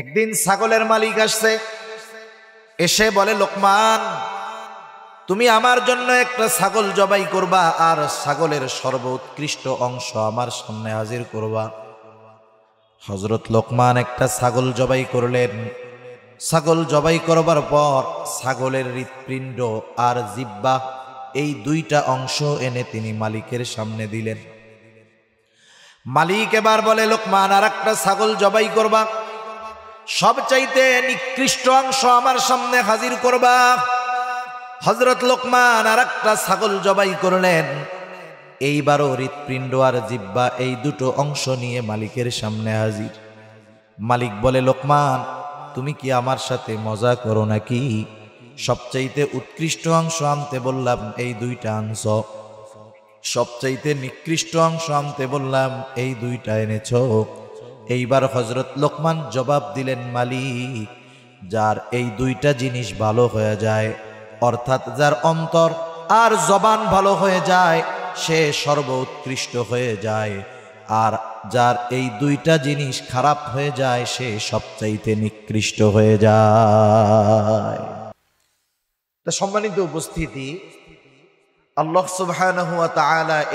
একদিন ছাগলের মালিক আসছে এসে বলে লোকমান তুমি আমার জন্য একটা ছাগল জবাই করবা আর ছাগলের সর্বোৎকৃষ্ট অংশ আমার সামনে হাজির করবা হজরত লোকমান একটা ছাগল জবাই করলেন ছাগল জবাই করবার পর ছাগলের হৃৎপিণ্ড আর জিব্বা এই দুইটা অংশ এনে তিনি মালিকের সামনে দিলেন মালিক এবার বলে লোকমান আর একটা ছাগল জবাই করবা সবচাইতে নিকৃষ্ট অংশ আমার সামনে হাজির করবা হজরত লোকমান আর একটা ছাগল জবাই করলেন এইবারও হৃৎপিণ্ড আর জিব্বা এই দুটো অংশ নিয়ে মালিকের সামনে হাজির মালিক বলে লোকমান তুমি কি আমার সাথে মজা করো নাকি সবচাইতে উৎকৃষ্ট অংশ আনতে বললাম এই দুইটা অংশ সবচাইতে নিকৃষ্ট অংশ আনতে বললাম এই দুইটা এনেছ এইবার হজরত লোকমান জবাব দিলেন মালিক যার এই দুইটা জিনিস ভালো হয়ে যায় অর্থাৎ যার অন্তর আর জবান ভালো হয়ে যায় সে সর্বোৎকৃষ্ট হয়ে যায় আর যার এই দুইটা জিনিস খারাপ হয়ে যায় সে সবচাইতে নিকৃষ্ট হয়ে যায় সম্মানিত উপস্থিতি আল্লাহ সুবাহ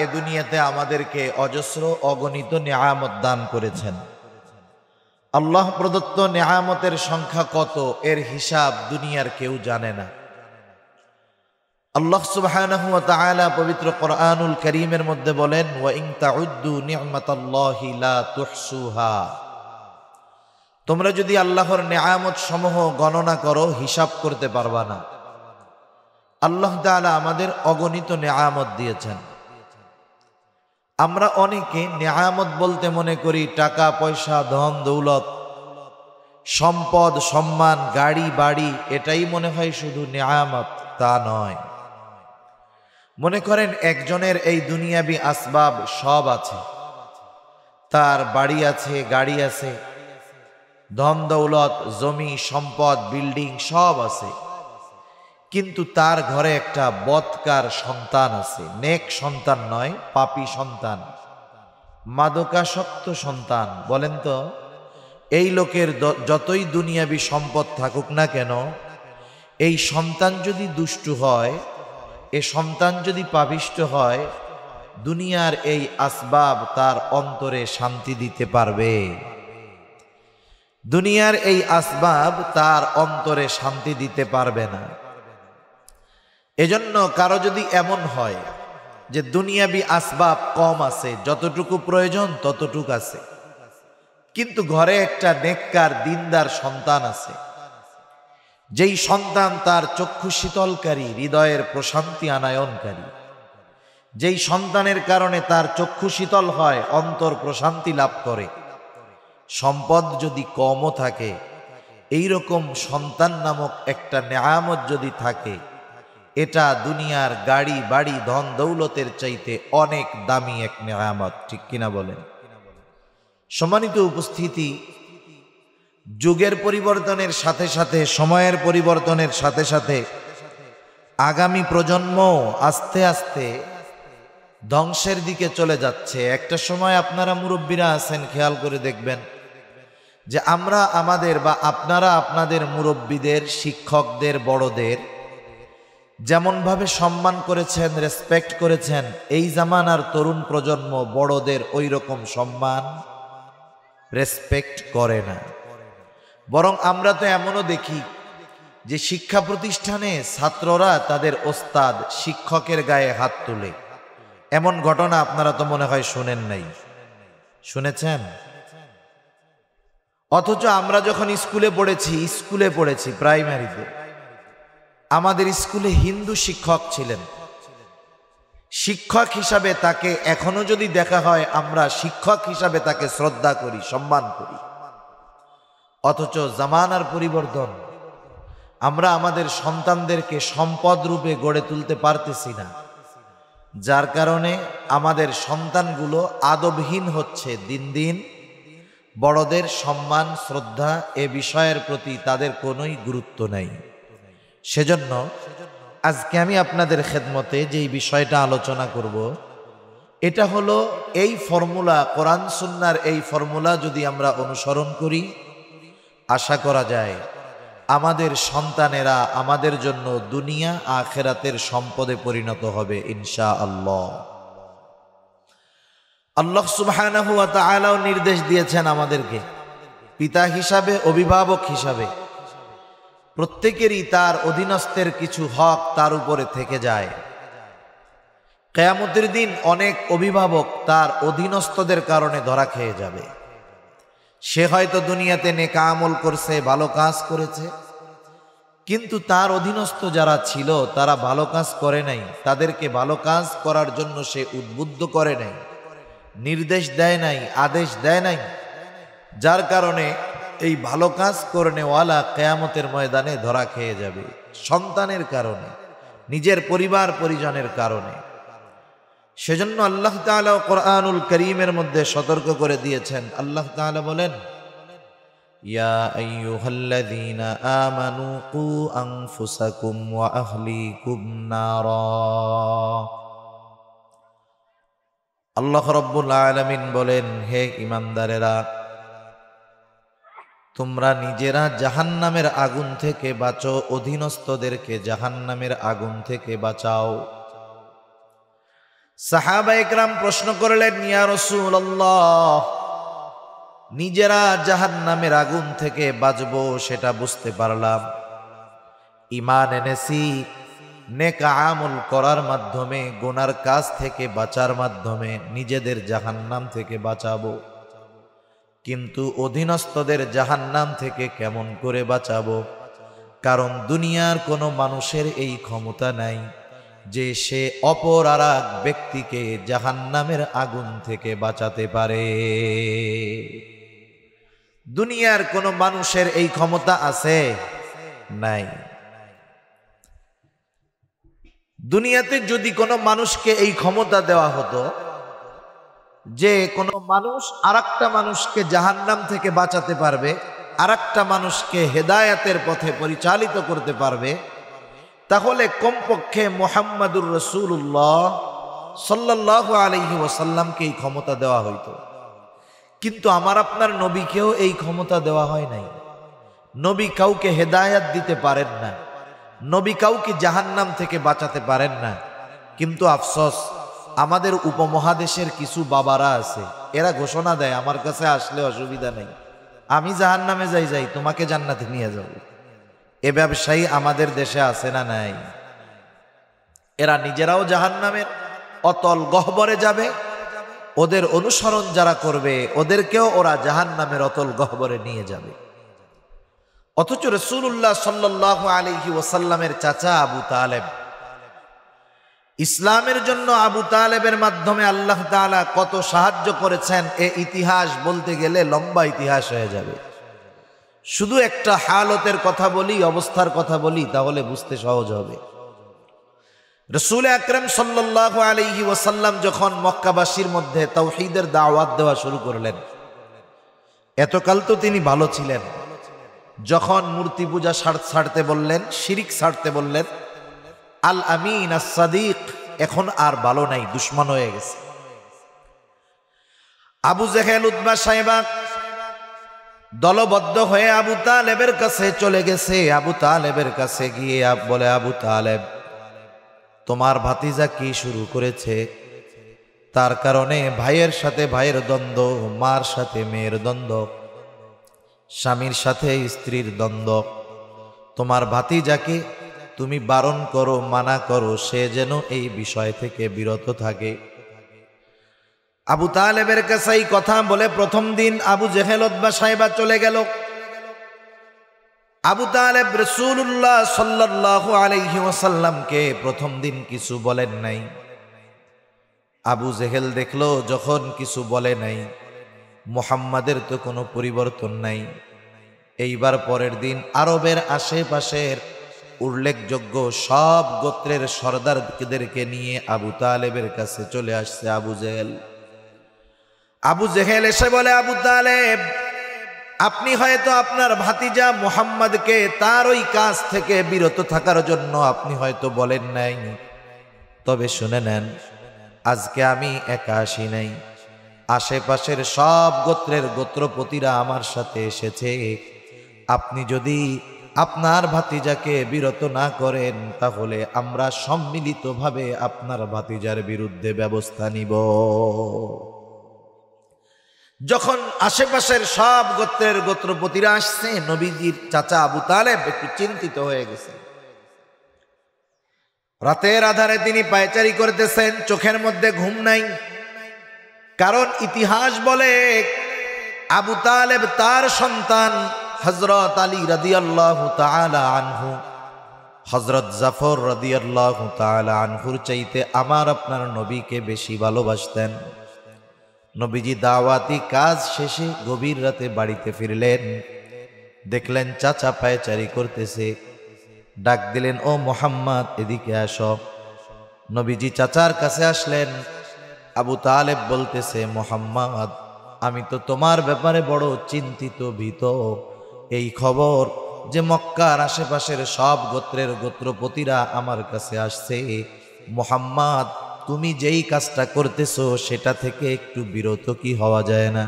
এ দুনিয়াতে আমাদেরকে অজস্র অগণিত নিয়ামত দান করেছেন আল্লাহ প্রদত্ত নেহামতের সংখ্যা কত এর হিসাব দুনিয়ার কেউ জানে না আল্লাহ সুবাহ পবিত্র কোরআনুল করিমের মধ্যে বলেন তোমরা যদি আল্লাহর নেয়ামত সমূহ গণনা করো হিসাব করতে পারবা না আল্লাহ তালা আমাদের অগণিত নেয়ামত দিয়েছেন আমরা অনেকে নেহামত বলতে মনে করি টাকা পয়সা ধন দৌলত সম্পদ সম্মান গাড়ি বাড়ি এটাই মনে হয় শুধু নেহামত তা নয় মনে করেন একজনের এই দুনিয়াবি আসবাব সব আছে তার বাড়ি আছে গাড়ি আছে ধন দৌলত জমি সম্পদ বিল্ডিং সব আছে কিন্তু তার ঘরে একটা বৎকার সন্তান আছে নেক সন্তান নয় পাপি সন্তান মাদকাসক্ত সন্তান বলেন তো এই লোকের যতই দুনিয়াবি সম্পদ থাকুক না কেন এই সন্তান যদি দুষ্টু হয় এ সন্তান যদি পাবিষ্ট হয় দুনিয়ার এই আসবাব তার অন্তরে শান্তি দিতে পারবে দুনিয়ার এই আসবাব তার অন্তরে শান্তি দিতে পারবে না এজন্য কারো যদি এমন হয় যে দুনিয়াবি আসবাব কম আছে যতটুকু প্রয়োজন ততটুকু আছে কিন্তু ঘরে একটা নেককার দিনদার সন্তান আছে যেই সন্তান তার চক্ষু শীতলকারী হৃদয়ের প্রশান্তি আনায়নকারী যেই সন্তানের কারণে তার চক্ষু শীতল হয় অন্তর প্রশান্তি লাভ করে সম্পদ যদি কমও থাকে এই রকম সন্তান নামক একটা নেয়ামত যদি থাকে এটা দুনিয়ার গাড়ি বাড়ি ধন দৌলতের চাইতে অনেক দামি এক নেয়ামত ঠিক কিনা বলেন সম্মানিত উপস্থিতি যুগের পরিবর্তনের সাথে সাথে সময়ের পরিবর্তনের সাথে সাথে আগামী প্রজন্ম আস্তে আস্তে ধ্বংসের দিকে চলে যাচ্ছে একটা সময় আপনারা মুরব্বীরা আছেন খেয়াল করে দেখবেন যে আমরা আমাদের বা আপনারা আপনাদের মুরব্বীদের শিক্ষকদের বড়দের যেমনভাবে সম্মান করেছেন রেসপেক্ট করেছেন এই জামানার তরুণ প্রজন্ম বড়দের ওই রকম সম্মান রেসপেক্ট করে না বরং আমরা তো এমনও দেখি যে শিক্ষা প্রতিষ্ঠানে ছাত্ররা তাদের ওস্তাদ শিক্ষকের গায়ে হাত তুলে এমন ঘটনা আপনারা তো মনে হয় শোনেন নাই শুনেছেন অথচ আমরা যখন স্কুলে পড়েছি স্কুলে পড়েছি প্রাইমারিতে আমাদের স্কুলে হিন্দু শিক্ষক ছিলেন শিক্ষক হিসাবে তাকে এখনো যদি দেখা হয় আমরা শিক্ষক হিসাবে তাকে শ্রদ্ধা করি সম্মান করি অথচ জামানার পরিবর্তন আমরা আমাদের সন্তানদেরকে সম্পদ রূপে গড়ে তুলতে পারতেছি না যার কারণে আমাদের সন্তানগুলো আদবহীন হচ্ছে দিন দিন বড়দের সম্মান শ্রদ্ধা এ বিষয়ের প্রতি তাদের কোনোই গুরুত্ব নাই সেজন্য আজকে আমি আপনাদের খেদমতে যেই বিষয়টা আলোচনা করব এটা হলো এই ফর্মুলা কোরআন সুন্নার এই ফর্মুলা যদি আমরা অনুসরণ করি আশা করা যায় আমাদের সন্তানেরা আমাদের জন্য দুনিয়া আখেরাতের সম্পদে পরিণত হবে ইনশা আল্লাহ আল্লাহ সুবাহ নির্দেশ দিয়েছেন আমাদেরকে পিতা হিসাবে অভিভাবক হিসাবে প্রত্যেকেরই তার অধীনস্থের কিছু হক তার উপরে থেকে যায় কেয়ামতের দিন অনেক অভিভাবক তার অধীনস্থদের কারণে ধরা খেয়ে যাবে সে হয়তো দুনিয়াতে নেকা আমল করছে ভালো কাজ করেছে কিন্তু তার অধীনস্থ যারা ছিল তারা ভালো কাজ করে নাই তাদেরকে ভালো কাজ করার জন্য সে উদ্বুদ্ধ করে নাই নির্দেশ দেয় নাই আদেশ দেয় নাই যার কারণে এই ভালো কাজ করনেওয়ালা কেয়ামতের ময়দানে ধরা খেয়ে যাবে সন্তানের কারণে নিজের পরিবার পরিজনের কারণে সেজন্য আল্লাহ তালা কোরআনুল করিমের মধ্যে সতর্ক করে দিয়েছেন আল্লাহ তালা বলেন আল্লাহ রব্বুল আলমিন বলেন হে ইমানদারেরা তোমরা নিজেরা জাহান্নামের আগুন থেকে বাঁচো অধীনস্থদেরকে জাহান্নামের আগুন থেকে বাঁচাও সাহাবা একরাম প্রশ্ন করলেন ইয়া রসুল্লাহ নিজেরা জাহান্নামের আগুন থেকে বাঁচব সেটা বুঝতে পারলাম ইমান এনেছি নেকা আমল করার মাধ্যমে গোনার কাজ থেকে বাঁচার মাধ্যমে নিজেদের জাহান্নাম থেকে বাঁচাবো কিন্তু অধীনস্থদের জাহান্নাম থেকে কেমন করে বাঁচাবো কারণ দুনিয়ার কোনো মানুষের এই ক্ষমতা নাই যে সে অপর আর ব্যক্তিকে ব্যক্তিকে জাহান্নামের আগুন থেকে বাঁচাতে পারে দুনিয়ার কোনো মানুষের এই ক্ষমতা আছে নাই দুনিয়াতে যদি কোনো মানুষকে এই ক্ষমতা দেওয়া হতো যে কোনো মানুষ আর মানুষকে জাহান্নাম থেকে বাঁচাতে পারবে আর মানুষকে হেদায়াতের পথে পরিচালিত করতে পারবে তাহলে কমপক্ষে মোহাম্মদুর রসুল্লাহ সাল্লাহ আলহি ওসাল্লামকে এই ক্ষমতা দেওয়া হইত কিন্তু আমার আপনার নবীকেও এই ক্ষমতা দেওয়া হয় নাই নবী কাউকে হেদায়াত দিতে পারেন না নবী কাউকে জাহান্নাম থেকে বাঁচাতে পারেন না কিন্তু আফসোস আমাদের উপমহাদেশের কিছু বাবারা আছে এরা ঘোষণা দেয় আমার কাছে আসলে অসুবিধা নেই আমি জাহান নামে যাই যাই তোমাকে জান্নাতে নিয়ে যাব এ ব্যবসায়ী আমাদের দেশে আছে না নাই এরা নিজেরাও জাহান নামের অতল গহ্বরে যাবে ওদের অনুসরণ যারা করবে ওদেরকেও ওরা জাহান নামের অতল গহ্বরে নিয়ে যাবে অথচ রসুল্লাহ সাল্লাহ আলিহি ওসাল্লামের চাচা আবু তালেব ইসলামের জন্য আবু তালেবের মাধ্যমে আল্লাহ তালা কত সাহায্য করেছেন এ ইতিহাস বলতে গেলে লম্বা ইতিহাস হয়ে যাবে শুধু একটা হালতের কথা বলি অবস্থার কথা বলি তাহলে বুঝতে সহজ হবে রসুল আকরম সাল্লাহ আলহি ওসাল্লাম যখন মক্কাবাসীর মধ্যে তাওহিদের দাওয়াত দেওয়া শুরু করলেন এতকাল তো তিনি ভালো ছিলেন যখন মূর্তি পূজা ছাড়তে বললেন শিরিক ছাড়তে বললেন আল আমিন সাদিক এখন আর ভালো নাই দুশ্মন হয়ে গেছে আবু জেহেল উদ্মা সাহেবা দলবদ্ধ হয়ে আবু তালেবের কাছে চলে গেছে আবু তালেবের কাছে গিয়ে বলে আবু তালেব তোমার ভাতিজা কি শুরু করেছে তার কারণে ভাইয়ের সাথে ভাইয়ের দ্বন্দ্ব মার সাথে মেয়ের দ্বন্দ্ব স্বামীর সাথে স্ত্রীর দ্বন্দ্ব তোমার ভাতিজাকে তুমি বারণ করো মানা করো সে যেন এই বিষয় থেকে বিরত থাকে আবু তালেবের কাছে এই কথা বলে প্রথম দিন আবু জেহেলত বা সাহেবা চলে গেল আবু তালেব রসুল্লাহ সাল্লাহ আলহিমসাল্লামকে প্রথম দিন কিছু বলেন নাই আবু জেহেল দেখলো যখন কিছু বলে নাই মোহাম্মদের তো কোনো পরিবর্তন নাই এইবার পরের দিন আরবের আশেপাশের উল্লেখযোগ্য সব গোত্রের সর্দারদেরকে নিয়ে আবু তালেবের কাছে চলে আসছে আবু জেহেল আবু জেহেল এসে বলে আবু তালেব আপনি হয়তো আপনার ভাতিজা মোহাম্মদকে তার ওই কাজ থেকে বিরত থাকার জন্য আপনি হয়তো বলেন নাই তবে শুনে নেন আজকে আমি একা আসি নাই আশেপাশের সব গোত্রের গোত্রপতিরা আমার সাথে এসেছে আপনি যদি আপনার ভাতিজাকে বিরত না করেন তাহলে আমরা সম্মিলিতভাবে আপনার ভাতিজার বিরুদ্ধে ব্যবস্থা নিব যখন আশেপাশের সব গোত্রের গোত্রপতিরা আসছে নবীজির চাচা আবু তালেব একটু চিন্তিত হয়ে গেছে রাতের আধারে তিনি পায়চারি করতেছেন চোখের মধ্যে ঘুম নাই কারণ ইতিহাস বলে আবু তালেব তার সন্তান হজরত আলী রাদিয়াল্লাহু তাআলা আনহু হজরত জাফর রাদিয়াল্লাহু তাআলা আনহুর চাইতে আমার আপনার নবীকে বেশি ভালোবাসতেন নবীজি দাওয়াতি কাজ শেষে গভীর রাতে বাড়িতে ফিরলেন দেখলেন চাচা পায়চারি করতেছে ডাক দিলেন ও মোহাম্মদ এদিকে আস নবীজি চাচার কাছে আসলেন আবু তালেব বলতেছে মোহাম্মদ আমি তো তোমার ব্যাপারে বড় চিন্তিত ভীত এই খবর যে মক্কার আশেপাশের সব গোত্রের গোত্রপতিরা আমার কাছে আসছে মোহাম্মদ তুমি যেই কাজটা করতেছো সেটা থেকে একটু বিরত কি হওয়া যায় না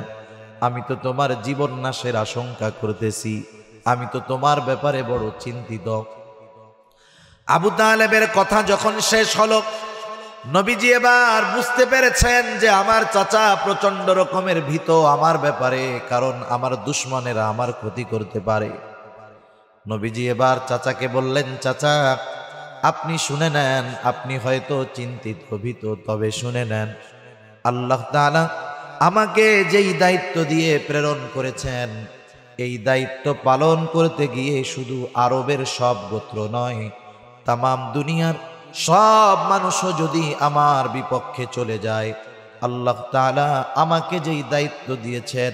আমি তো তোমার জীবন নাশের আশঙ্কা করতেছি আমি তো তোমার ব্যাপারে বড় চিন্তিত আবু তালেবের কথা যখন শেষ হলো নবীজি এবার বুঝতে পেরেছেন যে আমার চাচা প্রচন্ড রকমের ভীত আমার ব্যাপারে কারণ আমার দুশ্মনেরা আমার ক্ষতি করতে পারে নবীজি এবার চাচাকে বললেন চাচা আপনি শুনে নেন আপনি হয়তো চিন্তিত ভীত তবে শুনে নেন আল্লাহ তালা আমাকে যেই দায়িত্ব দিয়ে প্রেরণ করেছেন এই দায়িত্ব পালন করতে গিয়ে শুধু আরবের সব গোত্র নয় তাম দুনিয়ার সব মানুষও যদি আমার বিপক্ষে চলে যায় আল্লাহ তালা আমাকে যেই দায়িত্ব দিয়েছেন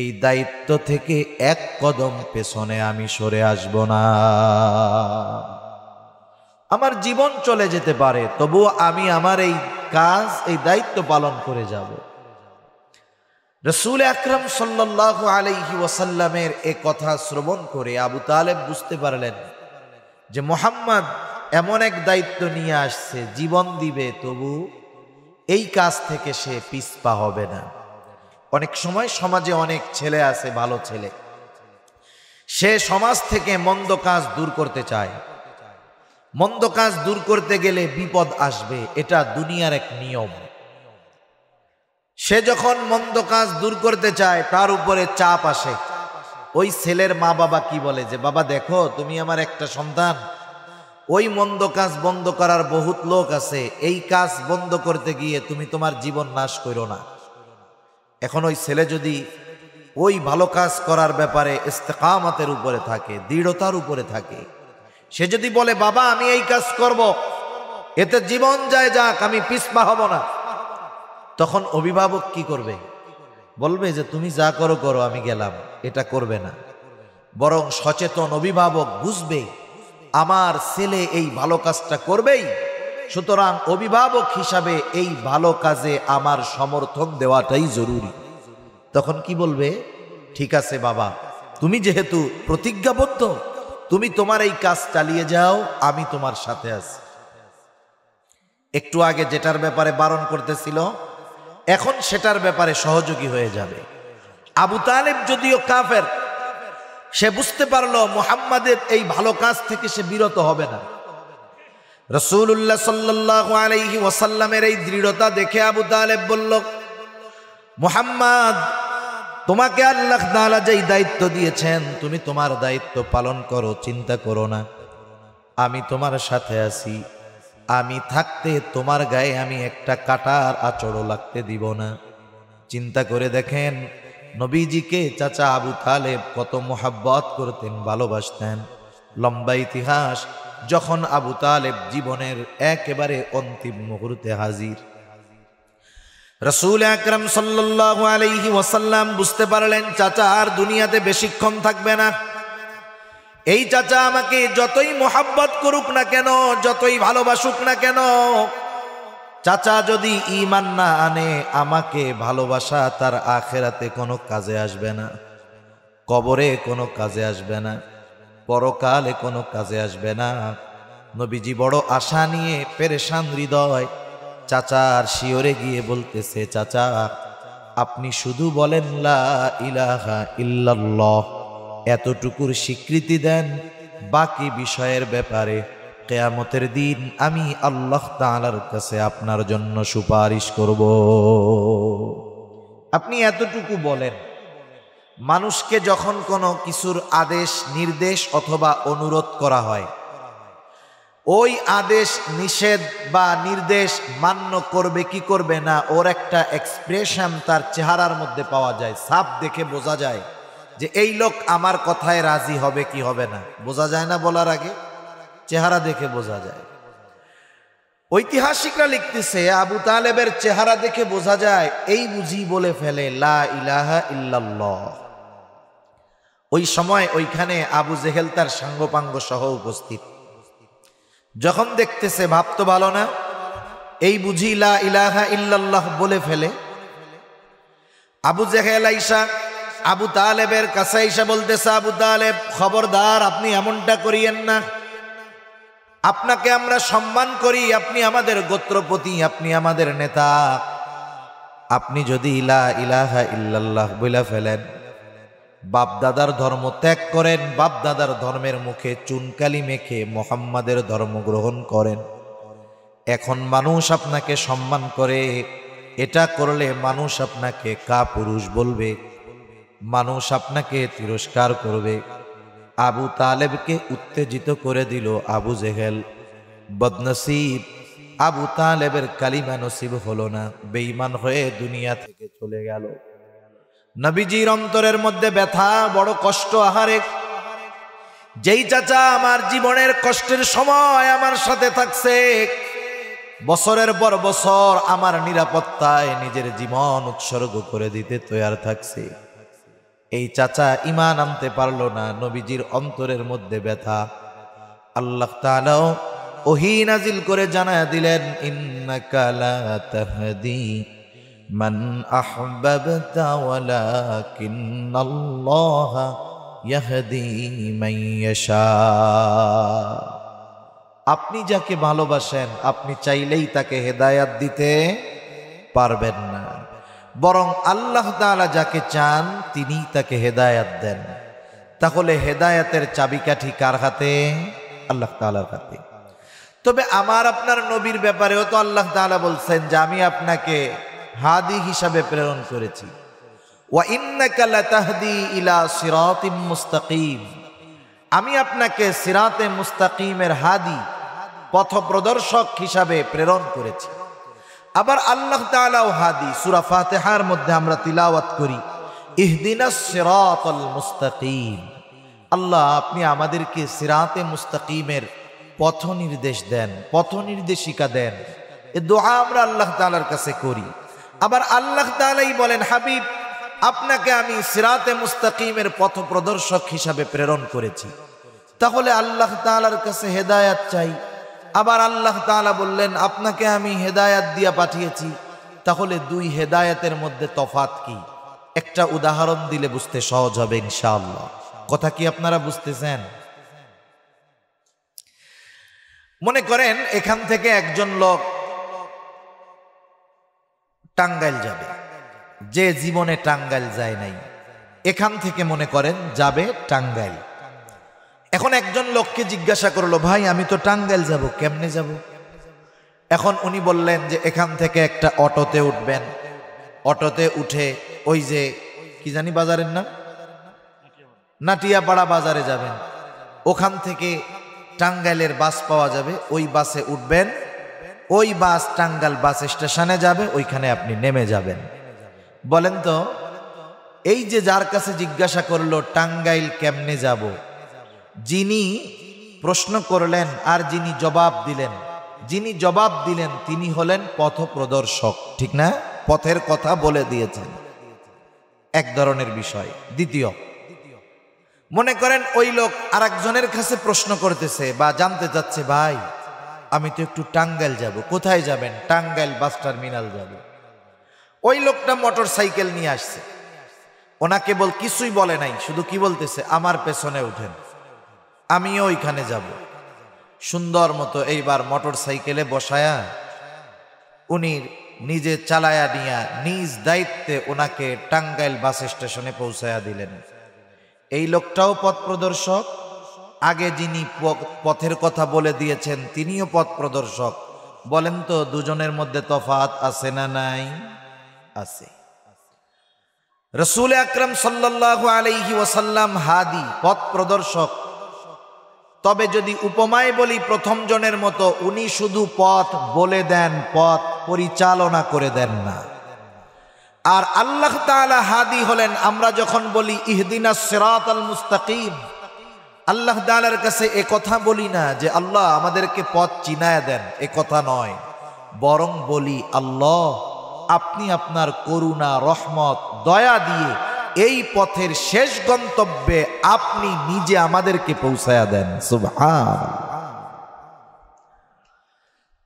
এই দায়িত্ব থেকে এক কদম পেছনে আমি সরে আসব না আমার জীবন চলে যেতে পারে তবু আমি আমার এই কাজ এই দায়িত্ব পালন করে যাব রসুল আকরম সাল্লাহ আলহি ওয়াসাল্লামের এ কথা শ্রবণ করে আবু তালেব বুঝতে পারলেন যে মোহাম্মদ এমন এক দায়িত্ব নিয়ে আসছে জীবন দিবে তবু এই কাজ থেকে সে পিসপা হবে না অনেক সময় সমাজে অনেক ছেলে আছে ভালো ছেলে সে সমাজ থেকে মন্দ কাজ দূর করতে চায় মন্দ কাজ দূর করতে গেলে বিপদ আসবে এটা দুনিয়ার এক নিয়ম সে যখন মন্দ কাজ দূর করতে চায় তার উপরে চাপ আসে ওই ছেলের মা বাবা কি বলে যে বাবা দেখো তুমি আমার একটা সন্তান ওই মন্দ কাজ বন্ধ করার বহুত লোক আছে এই কাজ বন্ধ করতে গিয়ে তুমি তোমার জীবন নাশ করো না এখন ওই ছেলে যদি ওই ভালো কাজ করার ব্যাপারে ইস্তেকামাতের উপরে থাকে দৃঢ়তার উপরে থাকে সে যদি বলে বাবা আমি এই কাজ করব। এতে জীবন যায় যাক আমি পিসপা হব না তখন অভিভাবক কি করবে বলবে যে তুমি যা করো করো আমি গেলাম এটা করবে না বরং সচেতন অভিভাবক বুঝবে আমার ছেলে এই ভালো কাজটা করবেই সুতরাং অভিভাবক হিসাবে এই ভালো কাজে আমার সমর্থন দেওয়াটাই জরুরি তখন কি বলবে ঠিক আছে বাবা তুমি যেহেতু প্রতিজ্ঞাবদ্ধ তুমি তোমার এই কাজ চালিয়ে যাও আমি তোমার সাথে আছি একটু আগে যেটার ব্যাপারে বারণ করতেছিল এখন সেটার ব্যাপারে সহযোগী হয়ে যাবে আবু তালেব যদিও কাফের সে বুঝতে পারলো মুহাম্মাদের এই ভালো কাজ থেকে সে বিরত হবে না রসুল্লাহ সাল্লাহ আলাইহি ওয়াসাল্লামের এই দৃঢ়তা দেখে আবু তালেব বলল মুহাম্মদ তোমাকে আল্লাহ দালা যেই দায়িত্ব দিয়েছেন তুমি তোমার দায়িত্ব পালন করো চিন্তা করো না আমি তোমার সাথে আছি আমি থাকতে তোমার গায়ে আমি একটা কাটার আচড়ও লাগতে দিব না চিন্তা করে দেখেন নবীজিকে চাচা আবু তালেব কত মোহাব্বত করতেন ভালোবাসতেন লম্বা ইতিহাস যখন আবু তালেব জীবনের একেবারে অন্তিম মুহূর্তে হাজির রসুল আকরম সাল্লু আলহি ওয়াসাল্লাম বুঝতে পারলেন চাচা আর দুনিয়াতে বেশিক্ষণ থাকবে না এই চাচা আমাকে যতই মোহাব্বত করুক না কেন যতই ভালোবাসুক না কেন চাচা যদি ইমান না আনে আমাকে ভালোবাসা তার আখেরাতে কোনো কাজে আসবে না কবরে কোনো কাজে আসবে না পরকালে কোনো কাজে আসবে না নবীজি বড় আশা নিয়ে পেরেশান হৃদয় চাচার শিওরে গিয়ে বলতেছে চাচা আপনি শুধু বলেন লা ইলাহা ইল্লাল্লাহ এতটুকুর স্বীকৃতি দেন বাকি বিষয়ের ব্যাপারে কেয়ামতের দিন আমি আল্লাহ তালার কাছে আপনার জন্য সুপারিশ করব আপনি এতটুকু বলেন মানুষকে যখন কোনো কিছুর আদেশ নির্দেশ অথবা অনুরোধ করা হয় ওই আদেশ নিষেধ বা নির্দেশ মান্য করবে কি করবে না ওর একটা এক্সপ্রেশন তার চেহারার মধ্যে পাওয়া যায় সাপ দেখে বোঝা যায় যে এই লোক আমার কথায় রাজি হবে কি হবে না বোঝা যায় না বলার আগে চেহারা দেখে বোঝা যায় ঐতিহাসিকরা লিখতেছে আবু তালেবের চেহারা দেখে বোঝা যায় এই বুঝি বলে ফেলে লা ইলাহা ইল্লাল্লাহ ওই সময় ওইখানে আবু জেহেল তার সাঙ্গপাঙ্গ সহ উপস্থিত যখন দেখতেছে ভাবত ভালো না এই বুঝি লা ইলাহা ইল্লাল্লাহ বলে ফেলে আবু জেহেল আইসা আবু তালেবের কাছে আইসা বলতেছে আবু তালেব খবরদার আপনি এমনটা করিয়েন না আপনাকে আমরা সম্মান করি আপনি আমাদের গোত্রপতি আপনি আমাদের নেতা আপনি যদি ইলা ইলাহা ইল্লাল্লাহ বইলা ফেলেন বাপদাদার ধর্ম ত্যাগ করেন বাপদাদার ধর্মের মুখে চুনকালি মেখে মোহাম্মাদের ধর্ম গ্রহণ করেন এখন মানুষ আপনাকে সম্মান করে এটা করলে মানুষ আপনাকে কা পুরুষ বলবে মানুষ আপনাকে তিরস্কার করবে আবু তালেবকে উত্তেজিত করে দিল আবু জেহেল বদনসিব আবু তালেবের কালিমা নসিব হলো না বেঈমান হয়ে দুনিয়া থেকে চলে গেল নবীজির অন্তরের মধ্যে ব্যথা বড় কষ্ট আহারে যেই চাচা আমার জীবনের কষ্টের সময় আমার সাথে থাকছে বছরের পর বছর আমার নিরাপত্তায় নিজের জীবন উৎসর্গ করে দিতে তৈয়ার থাকছে এই চাচা ইমান আনতে পারল না নবীজির অন্তরের মধ্যে ব্যথা আল্লাহ তালাও ওহি নাজিল করে জানা দিলেন তাহদি মান ইয়াহদি আপনি যাকে ভালোবাসেন আপনি চাইলেই তাকে হেদায়াত দিতে পারবেন না বরং আল্লাহ তালা যাকে চান তিনি তাকে হেদায়াত দেন তাহলে হেদায়াতের চাবিকাঠি কার হাতে আল্লাহ তালার হাতে তবে আমার আপনার নবীর ব্যাপারেও তো আল্লাহ তালা বলছেন যে আমি আপনাকে হাদি হিসাবে প্রেরণ করেছি আমি আপনাকে সিরাতে মুস্তাকিমের হাদি পথ প্রদর্শক হিসাবে প্রেরণ করেছি আবার আল্লাহ তালাও হাদি সুরা ফাতেহার মধ্যে আমরা তিলাওয়াত করি ইহদিনা আল মুস্তাকিম আল্লাহ আপনি আমাদেরকে সিরাতে মুস্তাকিমের পথ নির্দেশ দেন পথ নির্দেশিকা দেন এ দোয়া আমরা আল্লাহ তালার কাছে করি আবার আল্লাহ তালাই বলেন হাবিব আপনাকে আমি সিরাতে মুস্তাকিমের পথ প্রদর্শক হিসাবে প্রেরণ করেছি তাহলে আল্লাহ তালার কাছে হেদায়াত চাই আবার আল্লাহ তালা বললেন আপনাকে আমি হেদায়াত দিয়া পাঠিয়েছি তাহলে দুই হেদায়াতের মধ্যে তফাত কি একটা উদাহরণ দিলে বুঝতে সহজ হবে ইনশাআল্লাহ কথা কি আপনারা বুঝতেছেন মনে করেন এখান থেকে একজন লোক টাঙ্গাইল যাবে যে জীবনে টাঙ্গাইল যায় নাই এখান থেকে মনে করেন যাবে টাঙ্গাইল এখন একজন লোককে জিজ্ঞাসা করলো ভাই আমি তো টাঙ্গাইল যাব কেমনে যাব এখন উনি বললেন যে এখান থেকে একটা অটোতে উঠবেন অটোতে উঠে ওই যে কি জানি বাজারের নাম নাটিয়াপাড়া বাজারে যাবেন ওখান থেকে টাঙ্গাইলের বাস পাওয়া যাবে ওই বাসে উঠবেন ওই বাস টাঙ্গাল বাস স্টেশনে যাবে ওইখানে আপনি নেমে যাবেন বলেন তো এই যে যার কাছে জিজ্ঞাসা করলো টাঙ্গাইল কেমনে যাব যিনি প্রশ্ন করলেন আর যিনি জবাব দিলেন যিনি জবাব দিলেন তিনি হলেন পথ প্রদর্শক ঠিক না পথের কথা বলে দিয়েছেন এক ধরনের বিষয় দ্বিতীয় মনে করেন ওই লোক আর একজনের কাছে প্রশ্ন করতেছে বা জানতে যাচ্ছে ভাই আমি তো একটু টাঙ্গাইল যাব কোথায় যাবেন টাঙ্গাইল বাস টার্মিনাল যাব ওই লোকটা মোটর সাইকেল নিয়ে আসছে ওনাকে বল কিছুই বলে নাই শুধু কি বলতেছে আমার পেছনে উঠেন আমিও ওইখানে যাব সুন্দর মতো এইবার মোটর সাইকেলে বসায়া উনি নিজে চালায়া নিয়া নিজ দায়িত্বে ওনাকে টাঙ্গাইল বাস স্টেশনে পৌঁছায়া দিলেন এই লোকটাও পথ প্রদর্শক আগে যিনি পথের কথা বলে দিয়েছেন তিনিও পথ প্রদর্শক বলেন তো দুজনের মধ্যে তফাত আছে না নাই আছে রসুল আকরম সাল্লাহ আলাইহি ওয়াসাল্লাম হাদি পথ প্রদর্শক তবে যদি উপমায় বলি প্রথম জনের মতো উনি শুধু পথ বলে দেন পথ পরিচালনা করে দেন না আর আল্লাহ তালা হাদি হলেন আমরা যখন বলি ইহদিনা সেরাত আল মুস্তাকিম আল্লাহ তালার কাছে এ কথা বলি না যে আল্লাহ আমাদেরকে পথ চিনায় দেন এ কথা নয় বরং বলি আল্লাহ আপনি আপনার করুণা রহমত দয়া দিয়ে এই পথের শেষ গন্তব্যে আপনি নিজে আমাদেরকে পৌঁছায়া দেন সুভান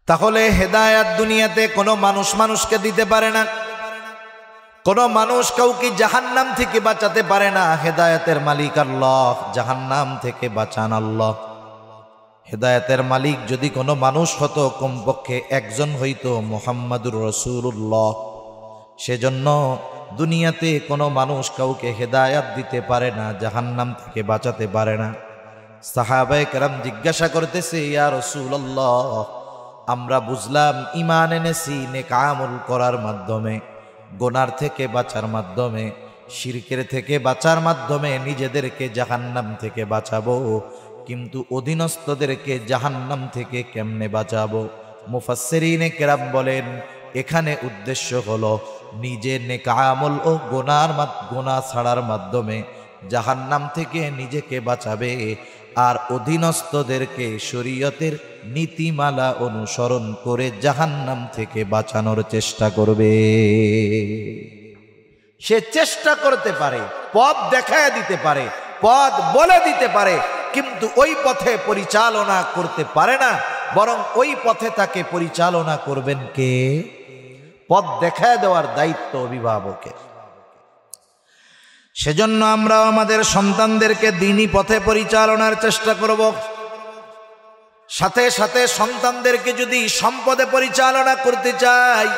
তাহলে হেদায়াত দুনিয়াতে কোনো মানুষ মানুষকে দিতে পারে না কোনো মানুষ কাউকে জাহান্নাম থেকে বাঁচাতে পারে না হেদায়তের মালিক আল্লাহ জাহান্নাম থেকে বাঁচান আল্লাহ হেদায়তের মালিক যদি কোনো মানুষ হতো কমপক্ষে একজন হইতো মোহাম্মদুর রসুল্লাহ সেজন্য দুনিয়াতে কোনো মানুষ কাউকে হেদায়াত দিতে পারে না জাহান্নাম থেকে বাঁচাতে পারে না সাহাবে কেরাম জিজ্ঞাসা করতেছে ইয়া রসুল্লাহ আমরা বুঝলাম ইমান এনেছি নেকামল করার মাধ্যমে গোনার থেকে বাঁচার মাধ্যমে শিরকের থেকে বাঁচার মাধ্যমে নিজেদেরকে জাহান্নাম থেকে বাঁচাবো কিন্তু অধীনস্থদেরকে জাহান্নাম থেকে কেমনে বাঁচাবো মুফাসেরিনে কেরাম বলেন এখানে উদ্দেশ্য হলো নিজে নেকামল ও গোনার গোনা ছাড়ার মাধ্যমে জাহান্নাম থেকে নিজেকে বাঁচাবে আর অধীনস্থদেরকে শরীয়তের নীতিমালা অনুসরণ করে জাহান্নাম থেকে বাঁচানোর চেষ্টা করবে সে চেষ্টা করতে পারে পথ দেখায় দিতে পারে পথ বলে দিতে পারে কিন্তু ওই পথে পরিচালনা করতে পারে না বরং ওই পথে তাকে পরিচালনা করবেন কে পথ দেখায় দেওয়ার দায়িত্ব অভিভাবকের সেজন্য আমরা আমাদের সন্তানদেরকে দিনই পথে পরিচালনার চেষ্টা করব সাথে সাথে সন্তানদেরকে যদি সম্পদে পরিচালনা করতে চাই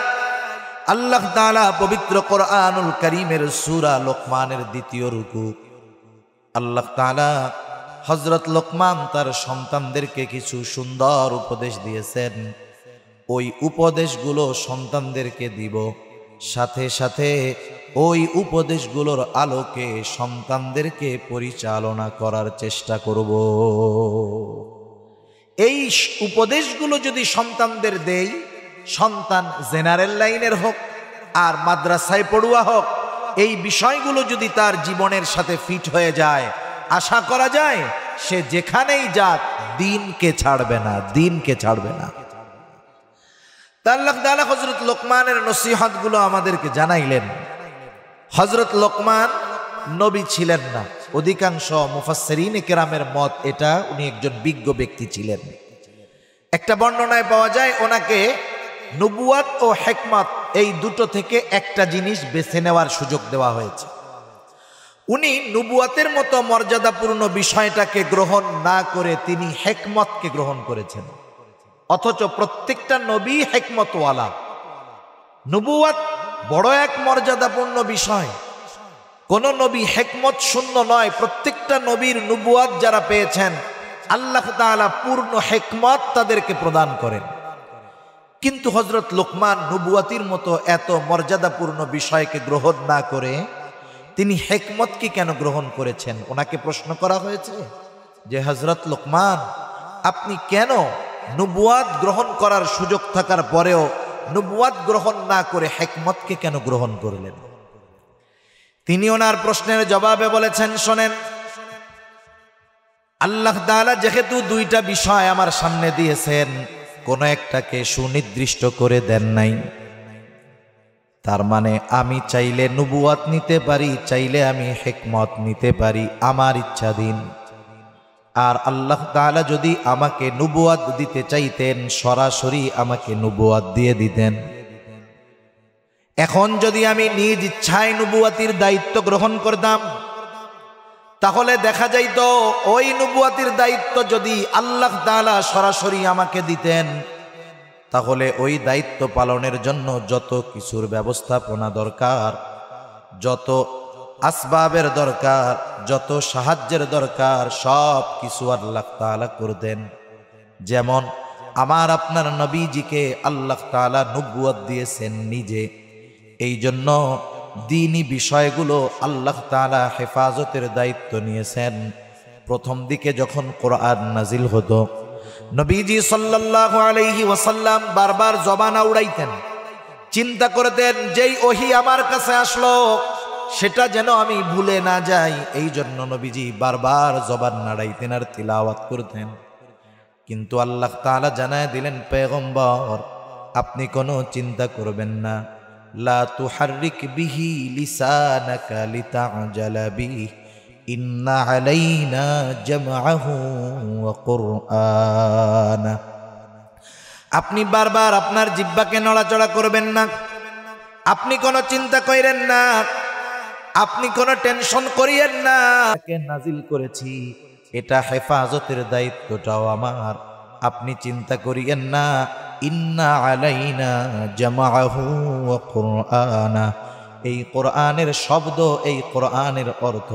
আল্লাহ তালা পবিত্র কোরআনুল করিমের সুরা লোকমানের দ্বিতীয় রুকু আল্লাহ তালা হজরত লোকমান তার সন্তানদেরকে কিছু সুন্দর উপদেশ দিয়েছেন ওই উপদেশগুলো সন্তানদেরকে দিব সাথে সাথে ওই উপদেশগুলোর আলোকে সন্তানদেরকে পরিচালনা করার চেষ্টা করব এই উপদেশগুলো যদি সন্তানদের দেই সন্তান জেনারেল লাইনের হোক আর মাদ্রাসায় পড়ুয়া হোক এই বিষয়গুলো যদি তার জীবনের সাথে ফিট হয়ে যায় আশা করা যায় সে যেখানেই যাক দিনকে ছাড়বে না দিনকে ছাড়বে না আল্লাহ তালা হজরত লোকমানের নসিহতগুলো আমাদেরকে জানাইলেন হজরত লোকমান নবী ছিলেন না অধিকাংশ মুফাসরিন কেরামের মত এটা উনি একজন বিজ্ঞ ব্যক্তি ছিলেন একটা বর্ণনায় পাওয়া যায় ওনাকে নবুয়াত ও হেকমত এই দুটো থেকে একটা জিনিস বেছে নেওয়ার সুযোগ দেওয়া হয়েছে উনি নবুয়াতের মতো মর্যাদাপূর্ণ বিষয়টাকে গ্রহণ না করে তিনি হেকমতকে গ্রহণ করেছেন অথচ প্রত্যেকটা নবী হেকমতওয়ালা নবুয়াত বড় এক মর্যাদাপূর্ণ বিষয় কোন নবী হেকমত শূন্য নয় প্রত্যেকটা নবীর নবুয়াত যারা পেয়েছেন আল্লাহ তাআলা পূর্ণ হেকমত তাদেরকে প্রদান করেন কিন্তু হজরত লোকমান নবুয়াতির মতো এত মর্যাদাপূর্ণ বিষয়কে গ্রহণ না করে তিনি হেকমতকে কেন গ্রহণ করেছেন ওনাকে প্রশ্ন করা হয়েছে যে হজরত লোকমান আপনি কেন নবুয়াদ গ্রহণ করার সুযোগ থাকার পরেও নবুয়াদ গ্রহণ না করে হেকমতকে কেন গ্রহণ করলেন তিনি ওনার প্রশ্নের জবাবে বলেছেন শোনেন আল্লাহ দালা যেহেতু দুইটা বিষয় আমার সামনে দিয়েছেন কোনো একটাকে সুনির্দিষ্ট করে দেন নাই তার মানে আমি চাইলে নবুয়াত নিতে পারি চাইলে আমি হেকমত নিতে পারি আমার ইচ্ছাধীন আর আল্লাহ তালা যদি আমাকে নুবুয়াদ দিতে চাইতেন সরাসরি আমাকে নুবুয়াদ দিয়ে দিতেন এখন যদি আমি নিজ ইচ্ছায় নুবুয়াতির দায়িত্ব গ্রহণ করতাম তাহলে দেখা যাইত ওই নুবুয়াতির দায়িত্ব যদি আল্লাহ তালা সরাসরি আমাকে দিতেন তাহলে ওই দায়িত্ব পালনের জন্য যত কিছুর ব্যবস্থাপনা দরকার যত আসবাবের দরকার যত সাহায্যের দরকার সব কিছু আল্লাহ তালা করতেন যেমন আমার আপনার নবীজিকে আল্লাহ তালা নব্বুয়াত দিয়েছেন নিজে এই জন্য দিনই বিষয়গুলো আল্লাহ তালা হেফাজতের দায়িত্ব নিয়েছেন প্রথম দিকে যখন কোরআন নাজিল হতো নবীজি সাল্লাহ আলহি ওয়াসাল্লাম বারবার জবানা উড়াইতেন চিন্তা করতেন যেই ওহি আমার কাছে আসলো সেটা যেন আমি ভুলে না যাই এই জন্য নবীজি বারবার জবান নাড়াইতেন আর তিলাওয়াত করতেন কিন্তু আল্লাহ তালা জানায় দিলেন পেগম্বর আপনি কোনো চিন্তা করবেন না লা তুহারিক বিহি লিসানাকা লিতাজালাবি ইন্না আলাইনা জামআহু কুরআনা আপনি বারবার আপনার জিব্বাকে নড়াচড়া করবেন না আপনি কোনো চিন্তা করেন না আপনি কোনো টেনশন করিয়েন না নাজিল করেছি এটা হেফাজতের দায়িত্বটাও আমার আপনি চিন্তা করিয়েন না ইন্না আলাইনা জামাহু কোরআনা এই কোরআনের শব্দ এই কোরআনের অর্থ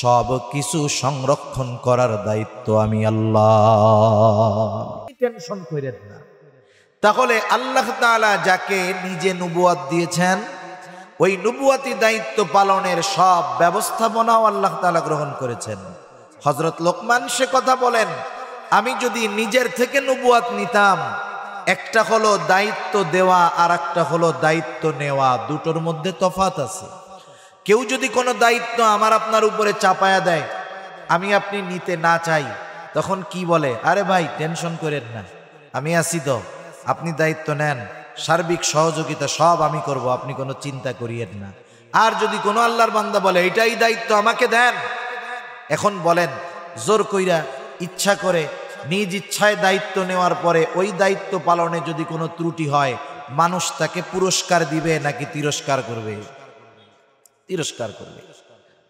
সব কিছু সংরক্ষণ করার দায়িত্ব আমি আল্লাহ টেনশন করেন না তাহলে আল্লাহ তালা যাকে নিজে নুবুয়াদ দিয়েছেন ওই নবুয়াতি দায়িত্ব পালনের সব ব্যবস্থাপনাও আল্লাহ তালা গ্রহণ করেছেন হজরত লোকমান সে কথা বলেন আমি যদি নিজের থেকে নবুয়াত নিতাম একটা হলো দায়িত্ব দেওয়া আর একটা হলো দায়িত্ব নেওয়া দুটোর মধ্যে তফাত আছে কেউ যদি কোনো দায়িত্ব আমার আপনার উপরে চাপায়া দেয় আমি আপনি নিতে না চাই তখন কি বলে আরে ভাই টেনশন করেন না আমি আসি তো আপনি দায়িত্ব নেন সার্বিক সহযোগিতা সব আমি করব আপনি কোনো চিন্তা করিয়েন না আর যদি কোনো আল্লাহর বান্দা বলে এটাই দায়িত্ব আমাকে দেন এখন বলেন জোর কইরা ইচ্ছা করে নিজ ইচ্ছায় দায়িত্ব নেওয়ার পরে ওই দায়িত্ব পালনে যদি কোনো ত্রুটি হয় মানুষ তাকে পুরস্কার দিবে নাকি তিরস্কার করবে তিরস্কার করবে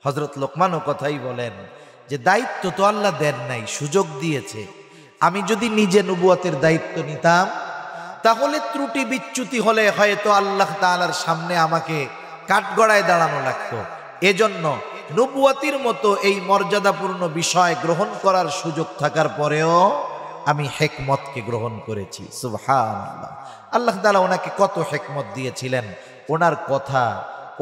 হজরত লোকমানও কথাই বলেন যে দায়িত্ব তো আল্লাহ দেন নাই সুযোগ দিয়েছে আমি যদি নিজে নবুয়াতের দায়িত্ব নিতাম তাহলে ত্রুটি বিচ্যুতি হলে হয়তো আল্লাহ তালার সামনে আমাকে কাঠগড়ায় দাঁড়ানো লাগতো এজন্য নবুয়াতির মতো এই মর্যাদাপূর্ণ বিষয় গ্রহণ করার সুযোগ থাকার পরেও আমি হেকমতকে গ্রহণ করেছি সুবহান আল্লাহ তালা ওনাকে কত হেকমত দিয়েছিলেন ওনার কথা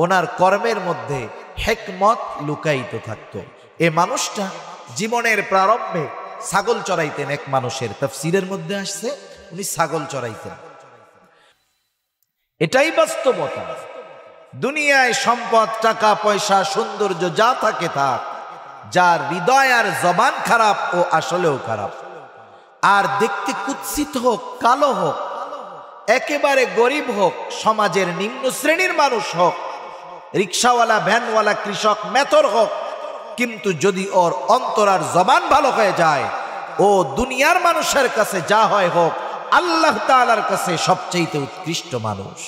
ওনার কর্মের মধ্যে হেকমত লুকায়িত থাকতো এ মানুষটা জীবনের প্রারম্ভে ছাগল চড়াইতেন এক মানুষের তফসিরের মধ্যে আসছে উনি ছাগল চড়াইতেন এটাই বাস্তবতা দুনিয়ায় সম্পদ টাকা পয়সা সৌন্দর্য যা থাকে থাক যার হৃদয় আর জবান খারাপ ও আসলেও খারাপ আর দেখতে কুৎসিত হোক কালো হোক একেবারে গরিব হোক সমাজের নিম্ন শ্রেণীর মানুষ হোক রিক্সাওয়ালা ভ্যানওয়ালা কৃষক মেথর হোক কিন্তু যদি ওর অন্তরার জবান ভালো হয়ে যায় ও দুনিয়ার মানুষের কাছে যা হয় হোক আল্লাহ তালার কাছে সবচেয়ে উৎকৃষ্ট মানুষ